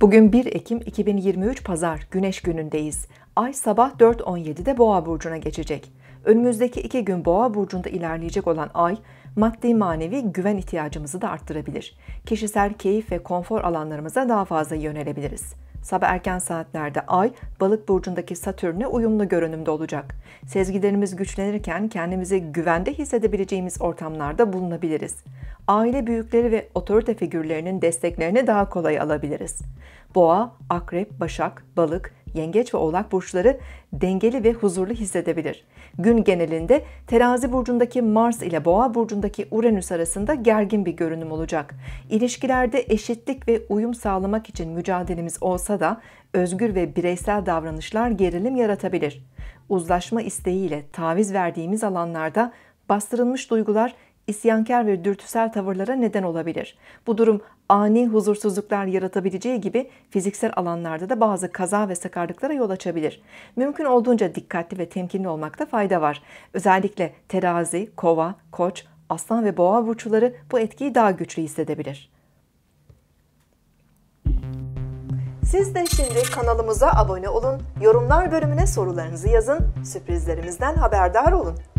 Bugün 1 Ekim 2023 Pazar Güneş günündeyiz. Ay sabah 4.17'de Boğa burcuna geçecek. Önümüzdeki iki gün Boğa burcunda ilerleyecek olan ay maddi manevi güven ihtiyacımızı da arttırabilir. Kişisel keyif ve konfor alanlarımıza daha fazla yönelebiliriz. Sabah erken saatlerde Ay, Balık burcundaki Satürn'e uyumlu görünümde olacak. Sezgilerimiz güçlenirken kendimizi güvende hissedebileceğimiz ortamlarda bulunabiliriz. Aile büyükleri ve otorite figürlerinin desteklerini daha kolay alabiliriz. Boğa, Akrep, Başak, Balık, yengeç ve oğlak burçları dengeli ve huzurlu hissedebilir. Gün genelinde terazi burcundaki Mars ile boğa burcundaki Uranüs arasında gergin bir görünüm olacak. İlişkilerde eşitlik ve uyum sağlamak için mücadelemiz olsa da özgür ve bireysel davranışlar gerilim yaratabilir. Uzlaşma isteğiyle taviz verdiğimiz alanlarda bastırılmış duygular isyankar ve dürtüsel tavırlara neden olabilir. Bu durum ani huzursuzluklar yaratabileceği gibi fiziksel alanlarda da bazı kaza ve sakarlıklara yol açabilir. Mümkün olduğunca dikkatli ve temkinli olmakta fayda var. Özellikle terazi, kova, koç, aslan ve boğa burçları bu etkiyi daha güçlü hissedebilir. Siz de şimdi kanalımıza abone olun, yorumlar bölümüne sorularınızı yazın, sürprizlerimizden haberdar olun.